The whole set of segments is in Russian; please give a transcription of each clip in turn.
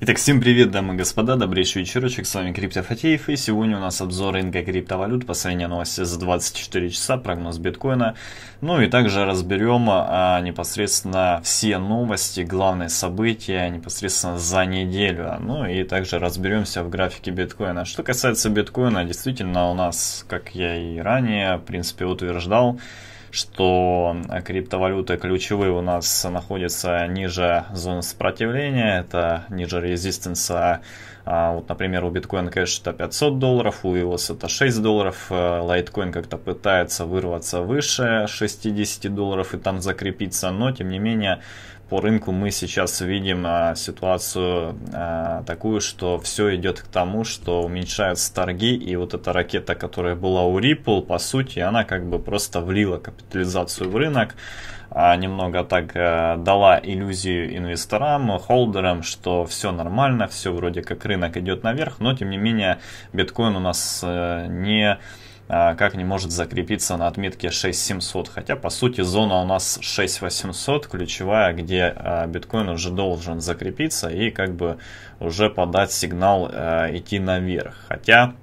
Итак, всем привет, дамы и господа, добрейший вечерочек, с вами Криптофатеев, и сегодня у нас обзор рынка криптовалют, последние новости за 24 часа, прогноз биткоина, ну и также разберем а, непосредственно все новости, главные события непосредственно за неделю, ну и также разберемся в графике биткоина. Что касается биткоина, действительно у нас, как я и ранее, в принципе, утверждал, что э, криптовалюты ключевые у нас находятся ниже зоны сопротивления, это ниже резистенса, а, вот, например, у биткоина конечно это 500 долларов, у EOS это 6 долларов, э, лайткоин как-то пытается вырваться выше 60 долларов и там закрепиться, но тем не менее по рынку мы сейчас видим а, ситуацию а, такую, что все идет к тому, что уменьшаются торги, и вот эта ракета, которая была у Ripple, по сути, она как бы просто влила капитализацию в рынок, а, немного так а, дала иллюзию инвесторам, холдерам, что все нормально, все вроде как рынок идет наверх, но тем не менее биткоин у нас а, не... А, как не может закрепиться на отметке 6700, хотя по сути зона у нас 6800 ключевая, где а, биткоин уже должен закрепиться и как бы уже подать сигнал а, идти наверх, хотя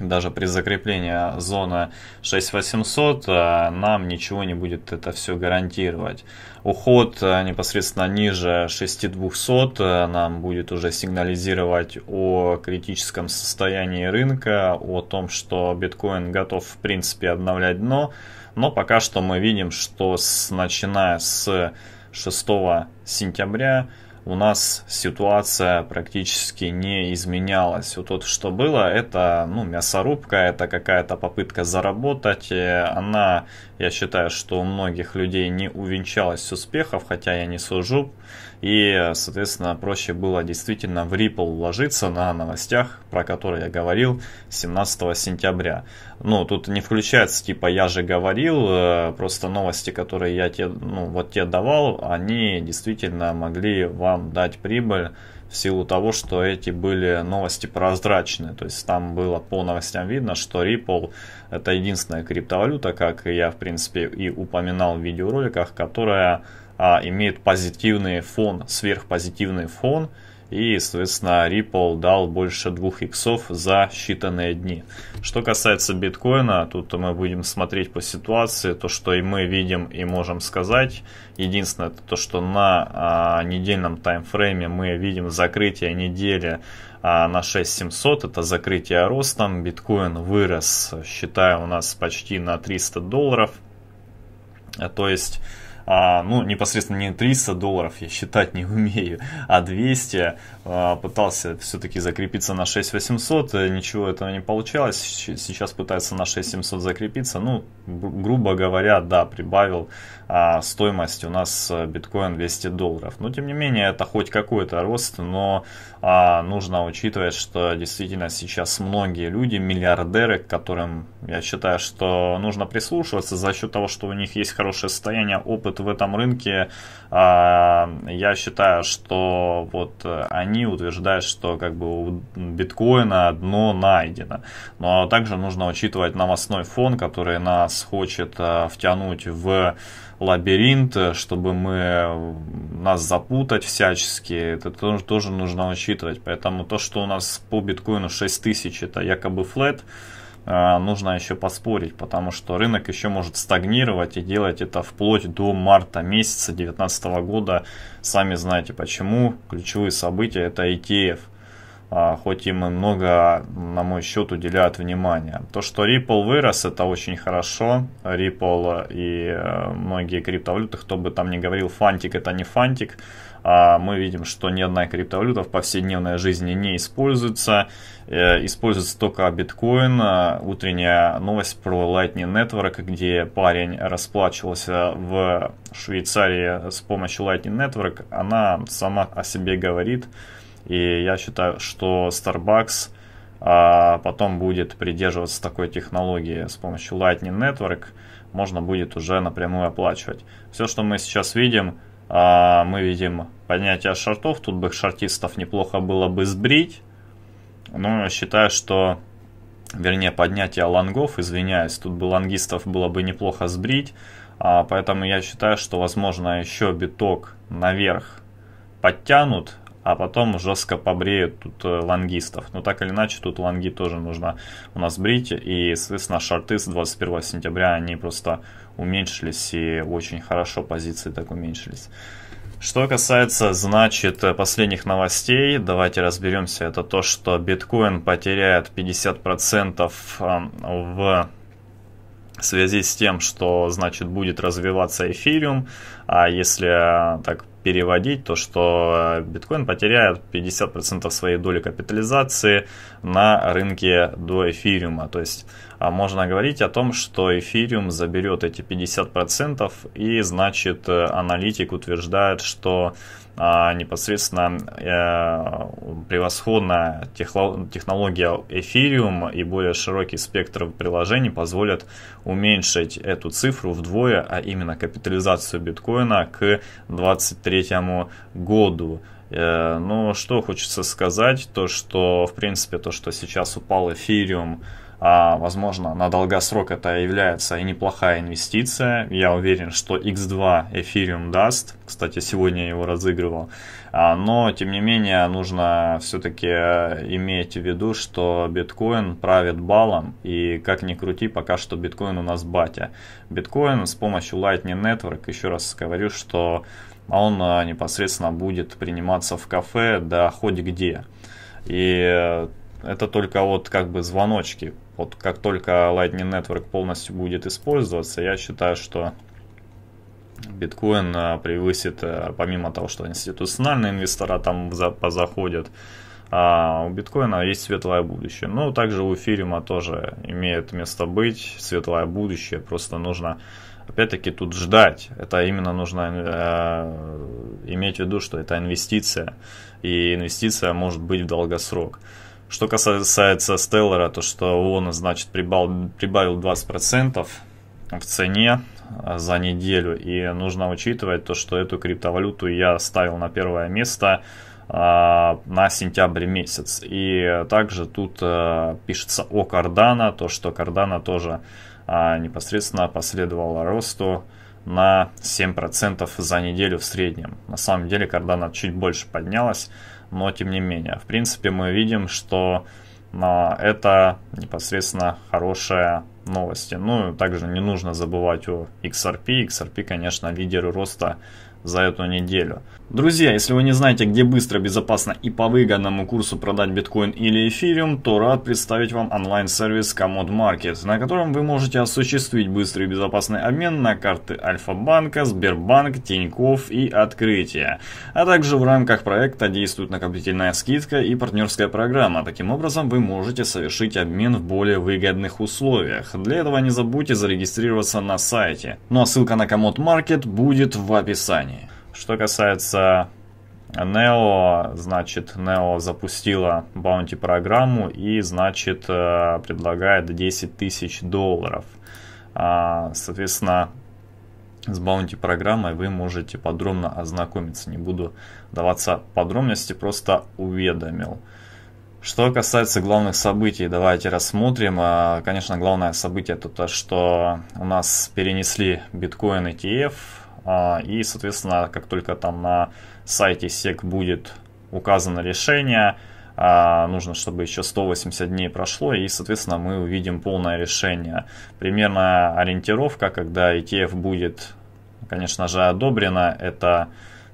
даже при закреплении зоны 6800 э, нам ничего не будет это все гарантировать. Уход э, непосредственно ниже 6200 э, нам будет уже сигнализировать о критическом состоянии рынка, о том, что биткоин готов в принципе обновлять дно. Но пока что мы видим, что с, начиная с 6 сентября у нас ситуация практически не изменялась. Вот то, что было, это ну, мясорубка, это какая-то попытка заработать. Э, она, я считаю, что у многих людей не увенчалась успехов, хотя я не сужу и, соответственно, проще было действительно в Ripple вложиться на новостях, про которые я говорил 17 сентября. Ну, тут не включается, типа, я же говорил, э, просто новости, которые я тебе, ну, вот тебе давал, они действительно могли вам дать прибыль в силу того, что эти были новости прозрачные. То есть там было по новостям видно, что Ripple это единственная криптовалюта, как я, в принципе, и упоминал в видеороликах, которая а, имеет позитивный фон, сверхпозитивный фон, и, соответственно, Ripple дал больше двух иксов за считанные дни. Что касается биткоина, тут мы будем смотреть по ситуации, то, что и мы видим и можем сказать. Единственное, то, что на а, недельном таймфрейме мы видим закрытие недели а, на 6700, это закрытие ростом, биткоин вырос, считая у нас почти на 300 долларов, а, то есть а, ну, непосредственно не 300 долларов, я считать не умею, а 200, а, пытался все-таки закрепиться на 6800, э, ничего этого не получалось, сейчас пытается на 6700 закрепиться, ну, грубо говоря, да, прибавил а, стоимость у нас э, биткоин 200 долларов, но тем не менее это хоть какой-то рост, но а, нужно учитывать, что действительно сейчас многие люди, миллиардеры, к которым я считаю, что нужно прислушиваться за счет того, что у них есть хорошее состояние, опыт опыт в этом рынке. А, я считаю, что вот э, они утверждают, что как бы у биткоина дно найдено. Но также нужно учитывать новостной фон, который нас хочет э, втянуть в лабиринт, чтобы мы нас запутать всячески, это тоже, тоже нужно учитывать. Поэтому то, что у нас по биткоину 6000, это якобы флет, Э, нужно еще поспорить, потому что рынок еще может стагнировать и делать это вплоть до марта месяца 2019 года. Сами знаете почему. Ключевые события это ETF. А, хоть им и много, на мой счет, уделяют внимания. То, что Ripple вырос, это очень хорошо. Ripple и э, многие криптовалюты, кто бы там ни говорил, фантик это не фантик. А мы видим, что ни одна криптовалюта в повседневной жизни не используется. Э, используется только биткоин. А утренняя новость про Lightning Network, где парень расплачивался в Швейцарии с помощью Lightning Network, она сама о себе говорит. И я считаю, что Starbucks а потом будет придерживаться такой технологии с помощью Lightning Network, можно будет уже напрямую оплачивать. Все, что мы сейчас видим, а, мы видим поднятие шортов. Тут бы шортистов неплохо было бы сбрить. Но считаю, что... Вернее, поднятие лонгов, извиняюсь. Тут бы лонгистов было бы неплохо сбрить. А, поэтому я считаю, что, возможно, еще биток наверх подтянут а потом жестко побреют тут э, лонгистов. Но так или иначе, тут лонги тоже нужно у нас брить, и, соответственно, шарты с 21 сентября, они просто уменьшились, и очень хорошо позиции так уменьшились. Что касается, значит, э, последних новостей, давайте разберемся. Это то, что биткоин потеряет 50% в эм, в связи с тем, что, значит, будет развиваться эфириум, а если э, так переводить, то что э, биткоин потеряет 50% своей доли капитализации на рынке до эфириума. То есть а можно говорить о том, что эфириум заберет эти 50%, и значит э, аналитик утверждает, что а, непосредственно э, превосходная технология эфириум и более широкий спектр приложений позволят уменьшить эту цифру вдвое, а именно капитализацию биткоина к 2023 году. Э, ну, что хочется сказать, то что, в принципе, то, что сейчас упал эфириум, а, возможно, на долгосрок это является и неплохая инвестиция. Я уверен, что X2 эфириум даст. Кстати, сегодня я его разыгрывал. А, но, тем не менее, нужно все-таки э, иметь в виду, что биткоин правит балом. И как ни крути, пока что биткоин у нас батя. Биткоин с помощью Lightning Network, еще раз говорю, что а он а, непосредственно будет приниматься в кафе, да хоть где. И э, это только вот как бы звоночки. Вот как только Lightning Network полностью будет использоваться, я считаю, что биткоин а, превысит, э, помимо того, что институциональные инвестора там позаходят, а у биткоина есть светлое будущее. Но ну, также у эфириума тоже имеет место быть светлое будущее, просто нужно опять-таки тут ждать. Это именно нужно э, иметь в виду, что это инвестиция, и инвестиция может быть в долгосрок. Что касается Стеллера, то что он, значит, прибавил, прибавил 20% в цене э, за неделю. И нужно учитывать то, что эту криптовалюту я ставил на первое место э, на сентябрь месяц. И также тут э, пишется о Кардана, то что Кардана тоже а непосредственно последовало росту на 7% за неделю в среднем. На самом деле Cardano чуть больше поднялась, но тем не менее. В принципе, мы видим, что а, это непосредственно хорошая новость. Ну, также не нужно забывать о XRP. XRP, конечно, лидеры роста за эту неделю. Друзья, если вы не знаете, где быстро, безопасно и по выгодному курсу продать биткоин или эфириум, то рад представить вам онлайн-сервис Commod Market, на котором вы можете осуществить быстрый и безопасный обмен на карты Альфа-банка, Сбербанк, Тиньков и Открытие. А также в рамках проекта действует накопительная скидка и партнерская программа. Таким образом, вы можете совершить обмен в более выгодных условиях. Для этого не забудьте зарегистрироваться на сайте. Ну а ссылка на Commod Market будет в описании. Что касается Neo, значит, Neo запустила баунти программу и, значит, э, предлагает 10 тысяч долларов. А, соответственно, с баунти программой вы можете подробно ознакомиться. Не буду даваться подробности, просто уведомил. Что касается главных событий, давайте рассмотрим. А, конечно, главное событие это то, что у нас перенесли биткоин ETF а, и, соответственно, как только там на сайте SEC будет указано решение, а, нужно, чтобы еще 180 дней прошло, и, соответственно, мы увидим полное решение. Примерно ориентировка, когда ETF будет, конечно же, одобрено, это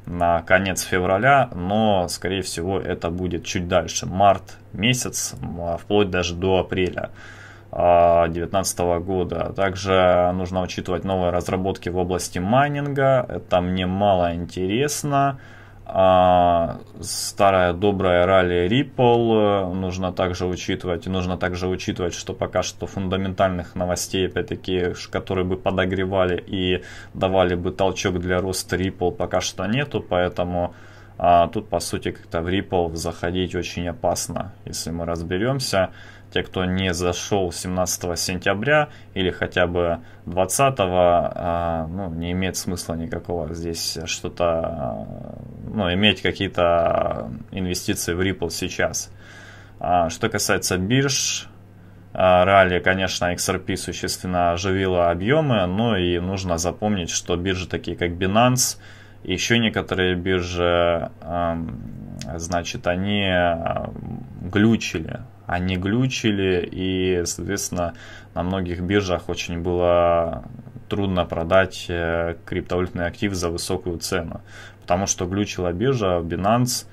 на конец февраля, но, скорее всего, это будет чуть дальше, март месяц, а вплоть даже до апреля. 2019 а, года. Также нужно учитывать новые разработки в области майнинга. Это мне мало интересно. А, старая добрая ралли Ripple э, нужно также учитывать. И нужно также учитывать, что пока что фундаментальных новостей, опять-таки, которые бы подогревали и давали бы толчок для роста Ripple, пока что нету. Поэтому а тут, по сути, как-то в Ripple заходить очень опасно, если мы разберемся. Те, кто не зашел 17 сентября или хотя бы 20, а, ну, не имеет смысла никакого здесь что-то, а, ну, иметь какие-то инвестиции в Ripple сейчас. А что касается бирж, ралли, конечно, XRP существенно оживила объемы, но и нужно запомнить, что биржи такие как Binance – еще некоторые биржи, эм, значит, они эм, глючили. Они глючили, и, соответственно, на многих биржах очень было трудно продать э, криптовалютный актив за высокую цену. Потому что глючила биржа, Binance,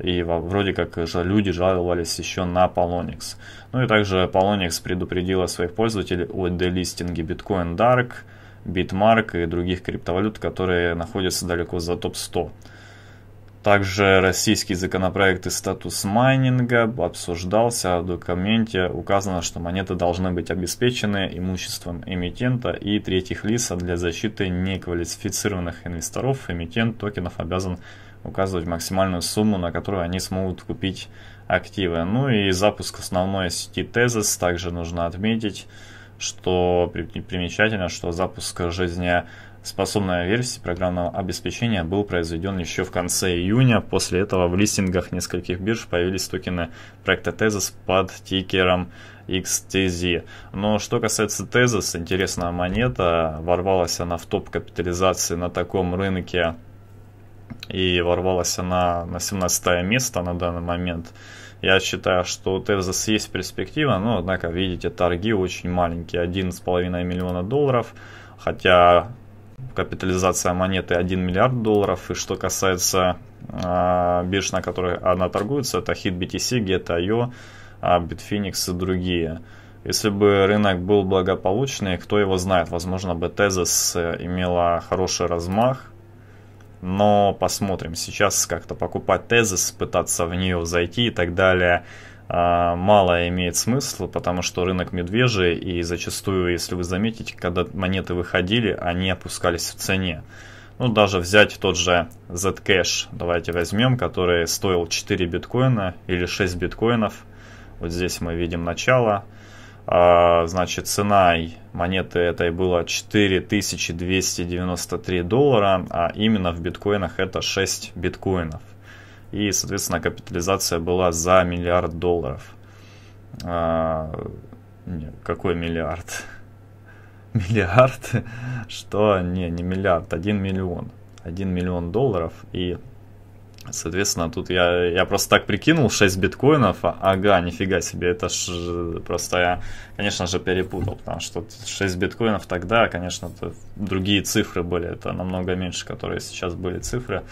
и вроде как люди жаловались еще на Polonix. Ну и также Polonix предупредила своих пользователей о делистинге Bitcoin Dark – Bitmark и других криптовалют, которые находятся далеко за топ-100. Также российский законопроект и статус майнинга обсуждался, а в документе указано, что монеты должны быть обеспечены имуществом эмитента и третьих лиц, а для защиты неквалифицированных инвесторов эмитент токенов обязан указывать максимальную сумму, на которую они смогут купить активы. Ну и запуск основной сети Tezos также нужно отметить что примечательно, что запуск жизнеспособной версии программного обеспечения был произведен еще в конце июня. После этого в листингах нескольких бирж появились токены проекта Tezos под тикером XTZ. Но что касается Tezos, интересная монета, ворвалась она в топ капитализации на таком рынке и ворвалась она на 17 место на данный момент. Я считаю, что у Тезос есть перспектива, но, однако, видите, торги очень маленькие, 1,5 миллиона долларов, хотя капитализация монеты 1 миллиард долларов. И что касается э, бирж, на которой она торгуется, это HitBTC, Get.io, Bitfinex и другие. Если бы рынок был благополучный, кто его знает, возможно бы Тезос э, имела хороший размах, но посмотрим. Сейчас как-то покупать тезис, пытаться в нее зайти и так далее а, мало имеет смысла, потому что рынок медвежий, и зачастую, если вы заметите, когда монеты выходили, они опускались в цене. Ну, даже взять тот же Zcash, давайте возьмем, который стоил 4 биткоина или 6 биткоинов. Вот здесь мы видим Начало а, значит, цена монеты этой была 4293 доллара, а именно в биткоинах это 6 биткоинов. И, соответственно, капитализация была за миллиард долларов. А, нет, какой миллиард? Миллиард? Что? Не, не миллиард, один миллион. один миллион долларов. И Соответственно, тут я, я просто так прикинул, 6 биткоинов, а, ага, нифига себе, это ж, просто я, конечно же, перепутал, потому что 6 биткоинов тогда, конечно, другие цифры были, это намного меньше, которые сейчас были цифры,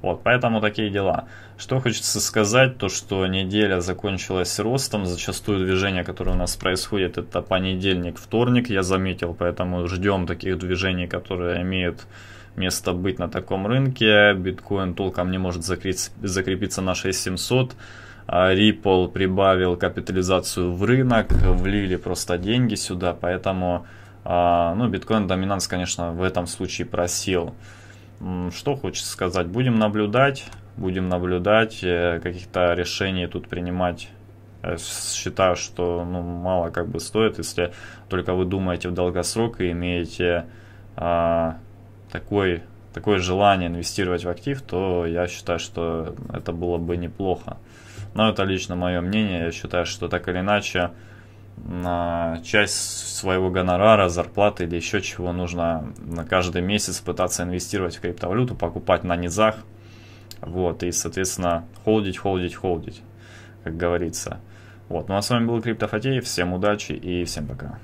вот, поэтому такие дела. Что хочется сказать, то что неделя закончилась ростом, зачастую движение, которое у нас происходит, это понедельник, вторник, я заметил, поэтому ждем таких движений, которые имеют место быть на таком рынке. Биткоин толком не может закрыть, закрепиться на 6700. А Ripple прибавил капитализацию в рынок, влили просто деньги сюда, поэтому а, ну, биткоин доминанс, конечно, в этом случае просел. Что хочется сказать? Будем наблюдать, будем наблюдать, э, каких-то решений тут принимать э, считаю, что ну, мало как бы стоит, если только вы думаете в долгосрок и имеете а, такой, такое желание инвестировать в актив, то я считаю, что это было бы неплохо. Но это лично мое мнение. Я считаю, что так или иначе а, часть своего гонорара, зарплаты или еще чего нужно на каждый месяц пытаться инвестировать в криптовалюту, покупать на низах. Вот, и, соответственно, холдить, холдить, холдить, как говорится. Вот, ну а с вами был Криптофатеев, всем удачи и всем пока.